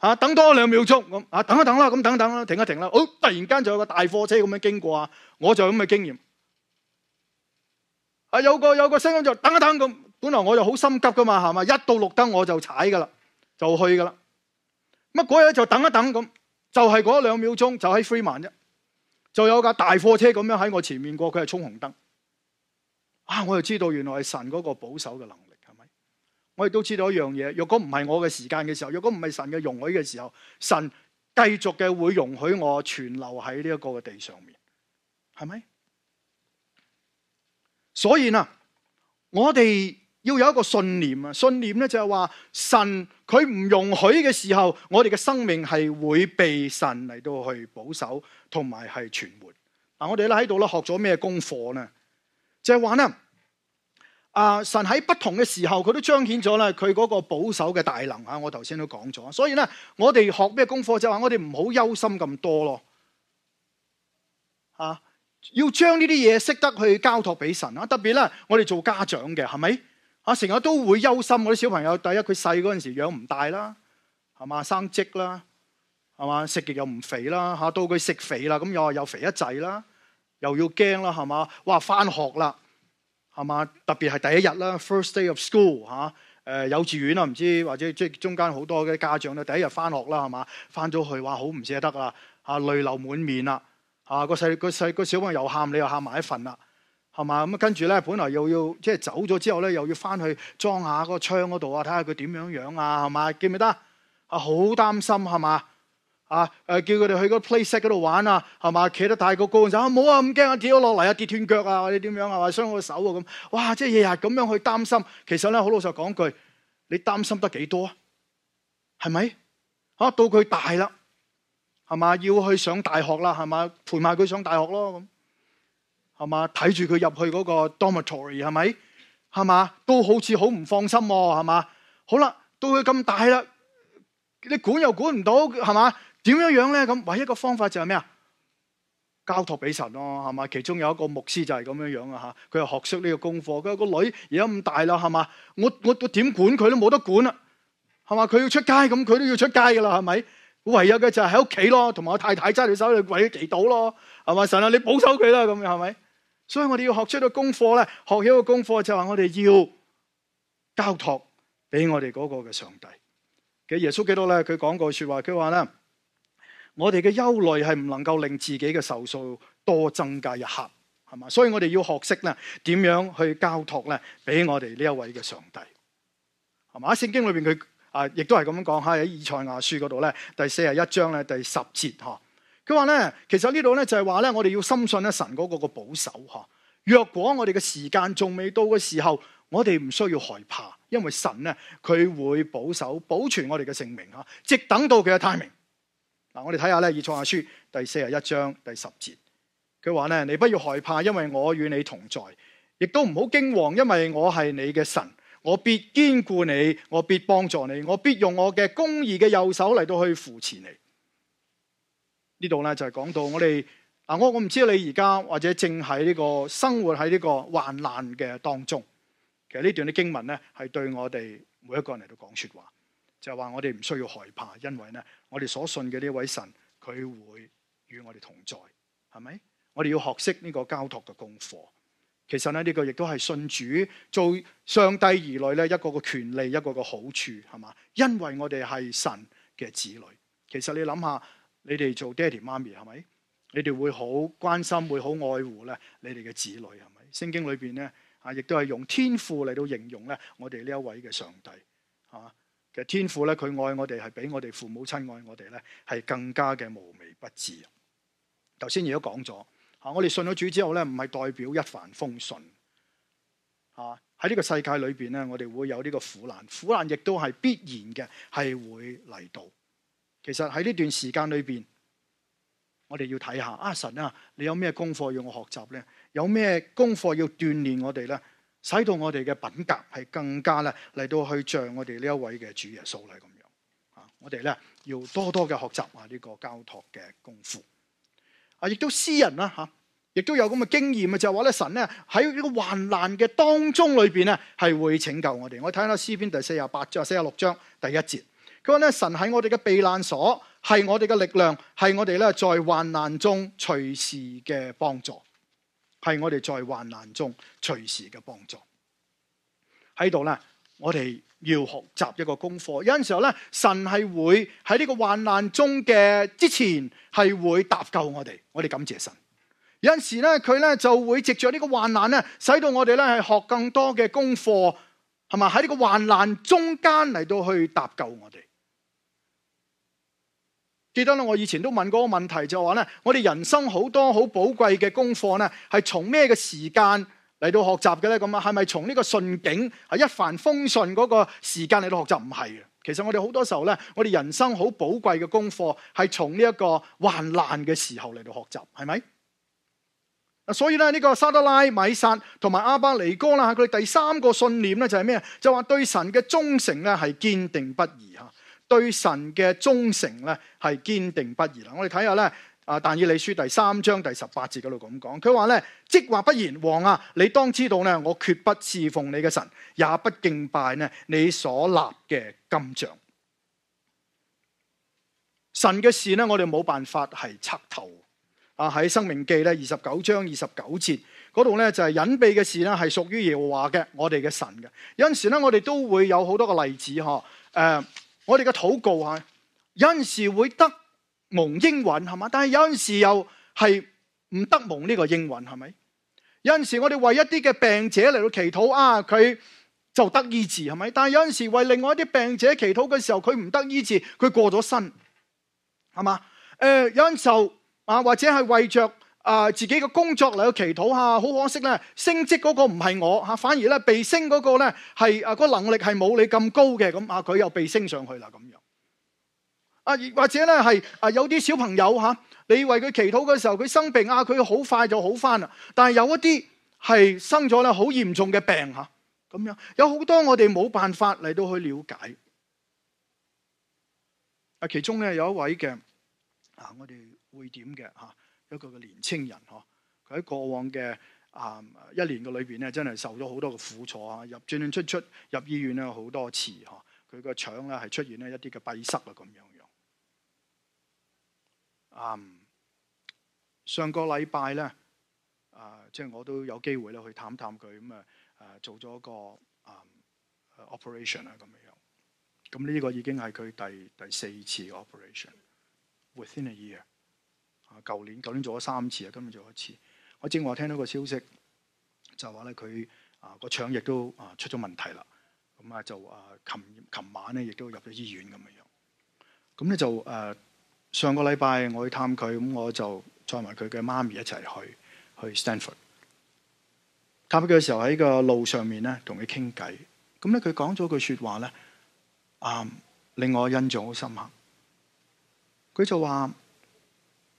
A: 啊，等多兩秒鐘咁，啊，等一等啦，咁等一等啦，停一停啦，哦，突然間就有個大貨車咁样經過啊，我就咁嘅經驗。啊，有個有個聲音就等一等咁，本來我就好心急噶嘛，係嘛，一到綠燈我就踩噶啦，就去噶啦。乜嗰日就等一等咁，就係嗰兩秒鐘，就喺 f r e e n 啫，就有架大貨車咁樣喺我前面過，佢係冲紅燈。啊，我就知道原來係神嗰個保守嘅能力。我哋都知道一样嘢，若果唔系我嘅时间嘅时候，若果唔系神嘅容许嘅时候，神继续嘅会容许我存留喺呢一个嘅地上面，系咪？所以嗱，我哋要有一个信念啊！信念咧就系话神佢唔容许嘅时候，我哋嘅生命系会被神嚟到去保守同埋系存活。嗱，我哋咧喺度咧学咗咩功课呢？就系话呢。啊！神喺不同嘅时候，佢都彰显咗咧佢嗰个保守嘅大能吓。我头先都讲咗，所以咧，我哋学咩功课就系话，我哋唔好忧心咁多咯。啊，要将呢啲嘢识得去交托俾神啊！特别咧，我哋做家长嘅系咪啊？成日都会忧心我啲小朋友。第一，佢细嗰阵时养唔大啦，系嘛生积啦，系嘛食极又唔肥啦，吓到佢食肥啦，咁又又肥一滞啦，又要惊啦，系嘛哇！翻学啦。係嘛？特別係第一日啦，first day of school 嚇，誒幼稚園啊，唔知或者即係中間好多嘅家長咧，第一日翻學啦係嘛，翻咗去話好唔捨得啊，啊淚流滿面啦，啊個細個細個小朋友又喊，你又喊埋一份啦，係嘛？咁跟住咧，本來又要即係走咗之後咧，又要翻去裝下個窗嗰度啊，睇下佢點樣樣啊，係嘛？記唔記得啊？好擔心係嘛？啊！誒叫佢哋去個 playset 嗰度玩啊，係嘛？企得大個高就啊，冇啊，咁驚啊跌咗落嚟啊，跌斷腳啊，或者點樣係嘛？傷我手啊咁。哇！即係日日咁樣去擔心，其實咧好老實講句，你擔心得幾多？係咪？吓，到佢大啦，係嘛？要去上大學啦，係嘛？陪埋佢上大學咯咁，係嘛？睇住佢入去嗰個 dormitory 係咪？係嘛？都好似好唔放心喎，係嘛？好啦，到佢咁大啦，你管又管唔到，係嘛？点样样咧？咁唯一个方法就系咩啊？交托俾神咯，系嘛？其中有一个牧师就系咁样样啊，吓佢又学识呢个功课。佢个女而家咁大啦，系嘛？我我我点管佢都冇得管啦，系嘛？佢要出街咁，佢都要出街噶啦，系咪？唯有嘅就喺屋企咯，同埋我太太揸住手嚟为祈祷咯，系嘛？神啊，你保守佢啦，咁样系咪？所以我哋要学出个功课咧，学起个功课就系我哋要交托俾我哋嗰个嘅上帝。其实耶稣几多咧？佢讲过说话，佢话咧。我哋嘅忧虑系唔能够令自己嘅受数多增加一刻，系嘛？所以我哋要学识咧点样去交托咧，俾我哋呢一位嘅上帝，系嘛？喺圣经里边佢啊，亦都系咁样讲，喺以赛亚书嗰度咧，第四十一章咧第十节，吓，佢话咧，其实呢度咧就系话咧，我哋要深信咧神嗰个个保守，吓。若果我哋嘅时间仲未到嘅时候，我哋唔需要害怕，因为神咧佢会保守保存我哋嘅姓名，吓，直等到佢嘅 timing。嗱，我哋睇下咧，以赛亚书第四十一章第十节，佢话咧：，你不要害怕，因为我与你同在；，亦都唔好惊惶，因为我系你嘅神，我必坚固你，我必帮助你，我必用我嘅公义嘅右手嚟到去扶持你。呢度咧就系讲到我哋，嗱，我我唔知你而家或者正喺呢个生活喺呢个患难嘅当中。其实呢段啲经文咧系对我哋每一个人嚟到讲说话。就话我哋唔需要害怕，因为呢，我哋所信嘅呢位神，佢会与我哋同在，系咪？我哋要学识呢个交托嘅功课。其实呢，呢个亦都系信主做上帝儿女呢一个嘅权利，一个嘅好处，系嘛？因为我哋系神嘅子女。其实你谂下，你哋做爹哋妈咪系咪？你哋会好关心，会好爱护咧？你哋嘅子女系咪？圣经里边呢啊，亦都系用天父嚟到形容咧，我哋呢一位嘅上帝，系嘛？其天父咧，佢愛我哋係比我哋父母親愛我哋咧，係更加嘅無微不至。頭先亦都講咗，吓我哋信咗主之後咧，唔係代表一帆風順，吓喺呢個世界裏边咧，我哋會有呢個苦難，苦難亦都係必然嘅，係會嚟到。其實喺呢段時間裏边，我哋要睇下啊神啊，你有咩功課要我學習咧？有咩功課要鍛炼我哋咧？使到我哋嘅品格系更加咧嚟到去像我哋呢一位嘅主耶稣咧咁样啊！我哋咧要多多嘅学习啊呢个交托嘅功夫啊！亦都诗人啦吓，亦都有咁嘅经验啊，就系话咧神咧喺呢个患难嘅当中里边咧系会拯救我哋。我睇下诗篇第四廿八章四廿六章第一节，佢话咧神喺我哋嘅避难所，系我哋嘅力量，系我哋咧在患难中随时嘅帮助。系我哋在患难中随时嘅帮助，喺度咧，我哋要学习一个功课。有阵时候咧，神系会喺呢个患难中嘅之前，系会搭救我哋。我哋感谢神。有阵时咧，佢咧就会藉着呢个患难咧，使到我哋咧系学更多嘅功课，系嘛？喺呢个患难中间嚟到去搭救我哋。記得啦，我以前都問过個問題就話咧，我哋人生好多好寶貴嘅功課咧，係從咩嘅時間嚟到學習嘅咧？咁啊，係咪從呢個順境系一帆風順嗰個時間嚟到學習？唔係嘅，其實我哋好多時候咧，我哋人生好寶貴嘅功課係從呢一個患難嘅時候嚟到學習，係咪？所以咧呢個沙得拉、米沙同埋阿巴尼哥啦，佢哋第三個信念咧就係咩？就話對神嘅忠誠咧係堅定不移。对神嘅忠诚咧系坚定不移啦。我哋睇下咧，《但以理书》第三章第十八节嗰度咁讲，佢话咧即话不言王啊，你当知道咧，我绝不侍奉你嘅神，也不敬拜咧你所立嘅金像。神嘅事咧，我哋冇办法系测透啊。喺《生命记》咧二十九章二十九节嗰度咧，就系隐蔽嘅事咧，系属于耶和华嘅，我哋嘅神嘅。有阵时咧，我哋都会有好多嘅例子嗬。诶。我哋嘅祷告啊，有阵时会得蒙英允系嘛，但系有阵时又系唔得蒙呢个英允系咪？有阵时我哋为一啲嘅病者嚟到祈祷啊，佢就得医治系咪？但系有阵时为另外一啲病者祈祷嘅时候，佢唔得医治，佢过咗身系嘛？诶，有阵候啊，或者系为着。啊！自己嘅工作嚟去祈祷下，好可惜咧。升职嗰个唔系我吓，反而咧被升嗰个咧系啊个能力系冇你咁高嘅咁啊，佢又被升上去啦咁样。啊，或者咧系啊有啲小朋友吓，你为佢祈祷嘅时候佢生病啊，佢好快就好翻啦。但系有一啲系生咗咧好严重嘅病吓，咁样有好多我哋冇办法嚟到去了解。啊，其中咧有一位嘅啊，我哋会点嘅吓。一個嘅年青人嗬，佢喺過往嘅啊一年嘅裏邊咧，真係受咗好多嘅苦楚啊！入進進出出，入醫院咧好多次嗬。佢個腸咧係出現咧一啲嘅閉塞啊咁樣樣。嗯，上個禮拜咧啊，即係我都有機會咧去探探佢，咁啊啊做咗個 operation 啊咁樣。咁呢個已經係佢第第四次嘅 operation，within a year。舊年舊年做咗三次啊，今日做一次。我正話聽到個消息，就話咧佢啊個腸液都啊出咗問題啦，咁啊就啊琴琴晚咧亦都入咗醫院咁樣。咁咧就誒上個禮拜我去探佢，咁我就載埋佢嘅媽咪一齊去去 Stanford。探佢嘅時候喺個路上面咧同佢傾偈，咁咧佢講咗句説話咧，啊令我印象好深刻。佢就話。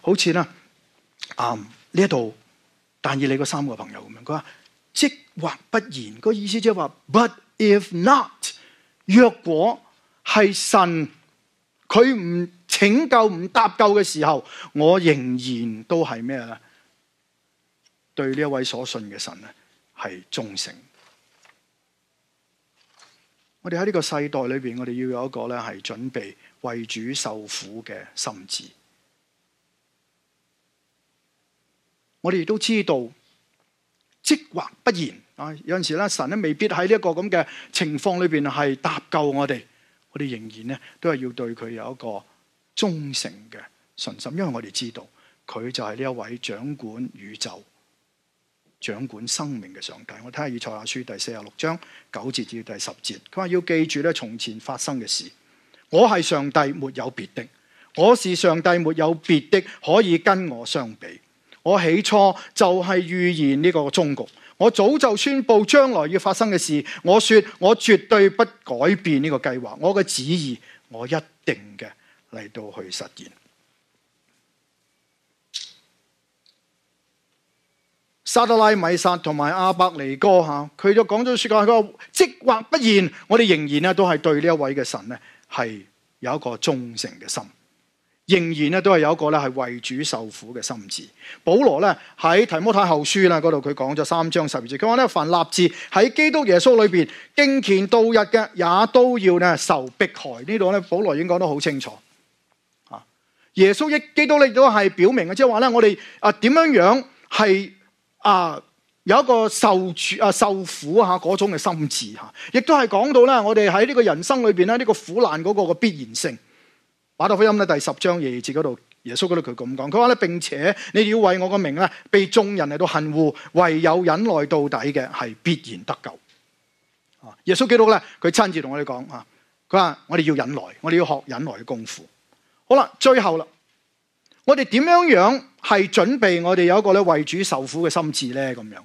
A: 好似啦，呢一度但以你嗰三个朋友咁样，佢话即或不然，个意思即系话，but if not，若果系神佢唔拯救唔搭救嘅时候，我仍然都系咩咧？对呢一位所信嘅神咧，系忠诚。我哋喺呢个世代里边，我哋要有一个咧系准备为主受苦嘅心智。我哋亦都知道，即或不然啊，有阵时咧，神咧未必喺呢一个咁嘅情况里边系搭救我哋，我哋仍然咧都系要对佢有一个忠诚嘅信心，因为我哋知道佢就系呢一位掌管宇宙、掌管生命嘅上帝。我睇下以赛亚书第四十六章九节至第十节，佢话要记住咧从前发生嘅事。我系上帝，没有别的；我是上帝，没有别的可以跟我相比。我起初就系预言呢个中局，我早就宣布将来要发生嘅事。我说我绝对不改变呢个计划，我嘅旨意我一定嘅嚟到去实现。撒德拉、米沙同埋阿伯尼哥吓，佢就讲咗说话，佢话积话不言。我哋仍然咧都系对呢一位嘅神咧系有一个忠诚嘅心。仍然咧都系有一个咧系为主受苦嘅心智。保罗咧喺提摩太后书啦嗰度佢讲咗三章十二节，佢话咧凡立志喺基督耶稣里边敬虔度日嘅，也都要咧受迫害。呢度咧保罗已经讲得好清楚。啊，耶稣亦基督咧亦都系表明嘅，即系话咧我哋啊点样样系啊有一个受主啊受苦吓嗰种嘅心智吓，亦都系讲到咧我哋喺呢个人生里边咧呢个苦难嗰个嘅必然性。马太福音咧第十章二节嗰度，耶稣嗰度佢咁讲，佢话咧并且你要为我个名咧，被众人嚟到恨污，唯有忍耐到底嘅系必然得救。啊，耶稣基督咧，佢亲自同我哋讲啊，佢话我哋要忍耐，我哋要学忍耐嘅功夫。好啦，最后啦，我哋点样样系准备我哋有一个咧为主受苦嘅心智咧？咁样。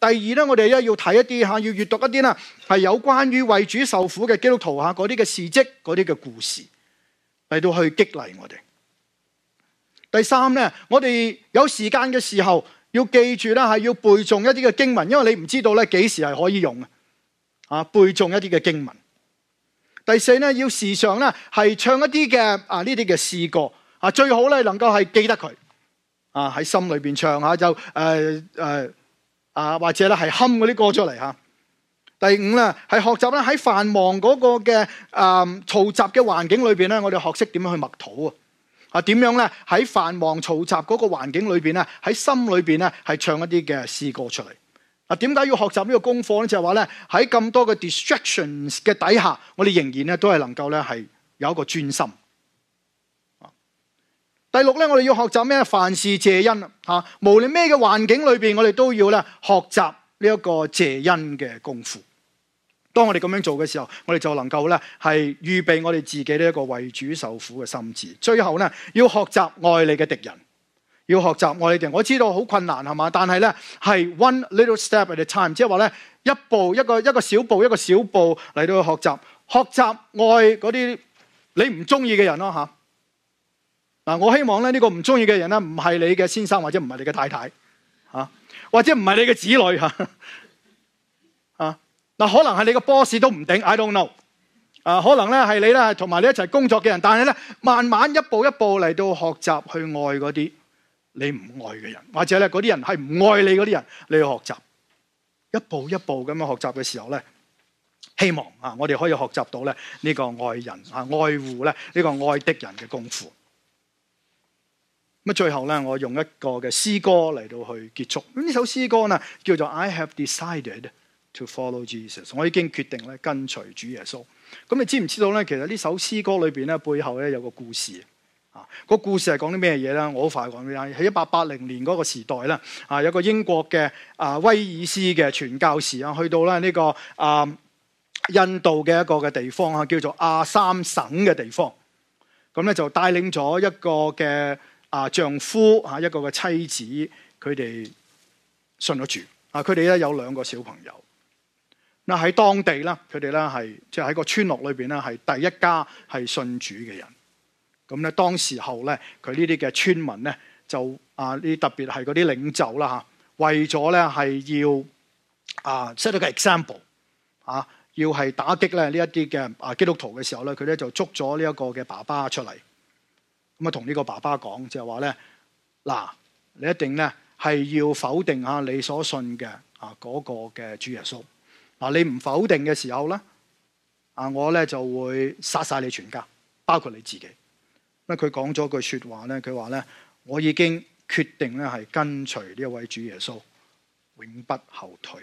A: 第二咧，我哋咧要睇一啲吓，要阅读一啲啦，系有关于为主受苦嘅基督徒吓嗰啲嘅事迹，嗰啲嘅故事嚟到去激励我哋。第三咧，我哋有时间嘅时候要记住啦，系要背诵一啲嘅经文，因为你唔知道咧几时系可以用啊。背诵一啲嘅经文。第四咧，要时常咧系唱一啲嘅啊呢啲嘅诗歌啊，最好咧能够系记得佢啊喺心里边唱下就诶诶。啊，或者咧系哼嗰啲歌出嚟吓。第五咧系学习咧喺繁忙嗰個嘅诶嘈杂嘅环境里边咧，我哋学识点样去默禱啊？啊点样咧喺繁忙嘈杂嗰個環境里边咧喺心里边咧系唱一啲嘅诗歌出嚟？啊点解要学习呢个功课咧？就系话咧喺咁多嘅 distractions 嘅底下，我哋仍然咧都系能够咧系有一个专心。第六咧，我哋要学习咩？凡事借因啦，吓，无论咩嘅环境里边，我哋都要咧学习呢一个借因嘅功夫。当我哋咁样做嘅时候，我哋就能够咧系预备我哋自己呢一个为主受苦嘅心智。最后咧，要学习爱你嘅敌人，要学习爱你敌人。我知道好困难系嘛，但系咧系 one little step at a time，即系话咧一步一个一个小步，一个小步嚟到学习学习爱嗰啲你唔中意嘅人咯，吓。嗱，我希望咧呢个唔中意嘅人咧，唔系你嘅先生或者唔系你嘅太太，吓，或者唔系你嘅子女，吓，啊嗱，可能系你嘅 boss 都唔定，I don't know，啊，可能咧系你咧同埋你一齐工作嘅人，但系咧慢慢一步一步嚟到学习去爱嗰啲你唔爱嘅人，或者咧嗰啲人系唔爱你嗰啲人，你去学习一步一步咁样学习嘅时候咧，希望啊，我哋可以学习到咧呢个爱人啊，爱护咧呢个爱的人嘅功夫。咁最後咧，我用一個嘅詩歌嚟到去結束。呢首詩歌呢，叫做 I have decided to follow Jesus。我已經決定咧，跟隨主耶穌。咁你知唔知道咧？其實呢首詩歌裏邊咧，背後咧有個故事。啊，個故事係講啲咩嘢咧？我好快講俾你。喺一八八零年嗰個時代咧，啊，有個英國嘅啊威爾斯嘅傳教士啊，去到咧呢個啊印度嘅一個嘅地方啊，叫做亞三省嘅地方。咁咧就帶領咗一個嘅。啊，丈夫啊，一個嘅妻子，佢哋信咗主啊！佢哋咧有兩個小朋友。嗱喺當地啦，佢哋咧係即係喺個村落裏边咧係第一家係信主嘅人。咁咧，當時候咧，佢呢啲嘅村民咧就啊，呢特別係嗰啲領袖啦吓，為咗咧係要啊 set 一个 example 啊，要係打擊咧呢一啲嘅啊基督徒嘅時候咧，佢咧就捉咗呢一個嘅爸爸出嚟。咁啊，同呢個爸爸講就係話咧，嗱，你一定咧係要否定下你所信嘅啊嗰個嘅主耶穌。嗱，你唔否定嘅時候咧，啊，我咧就會殺晒你全家，包括你自己。咁佢講咗句说話咧，佢話咧，我已經決定咧係跟隨呢一位主耶穌，永不後退。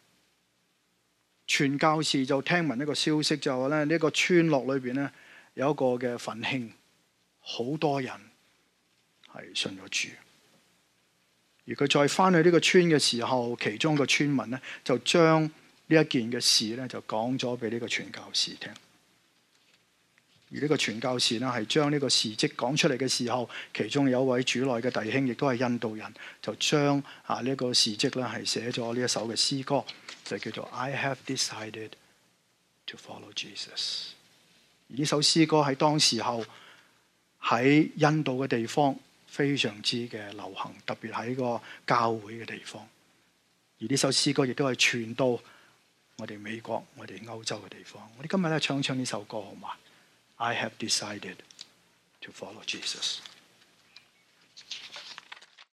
A: 传教士就听闻一个消息，就话咧呢個个村落里边咧有一个嘅奋兴，好多人系信咗主。而佢再翻去呢个村嘅时候，其中个村民咧就将呢一件嘅事咧就讲咗俾呢个传教士听。而呢个传教士呢系将呢个事迹讲出嚟嘅时候，其中有位主内嘅弟兄亦都系印度人，就将啊呢个事迹咧系写咗呢一首嘅诗歌。就叫做 I have decided to follow Jesus。而呢首诗歌喺当时候喺印度嘅地方非常之嘅流行，特别喺个教会嘅地方。而呢首诗歌亦都系传到我哋美国、我哋欧洲嘅地方。我哋今日咧唱唱呢首歌好嘛？I have decided to follow Jesus。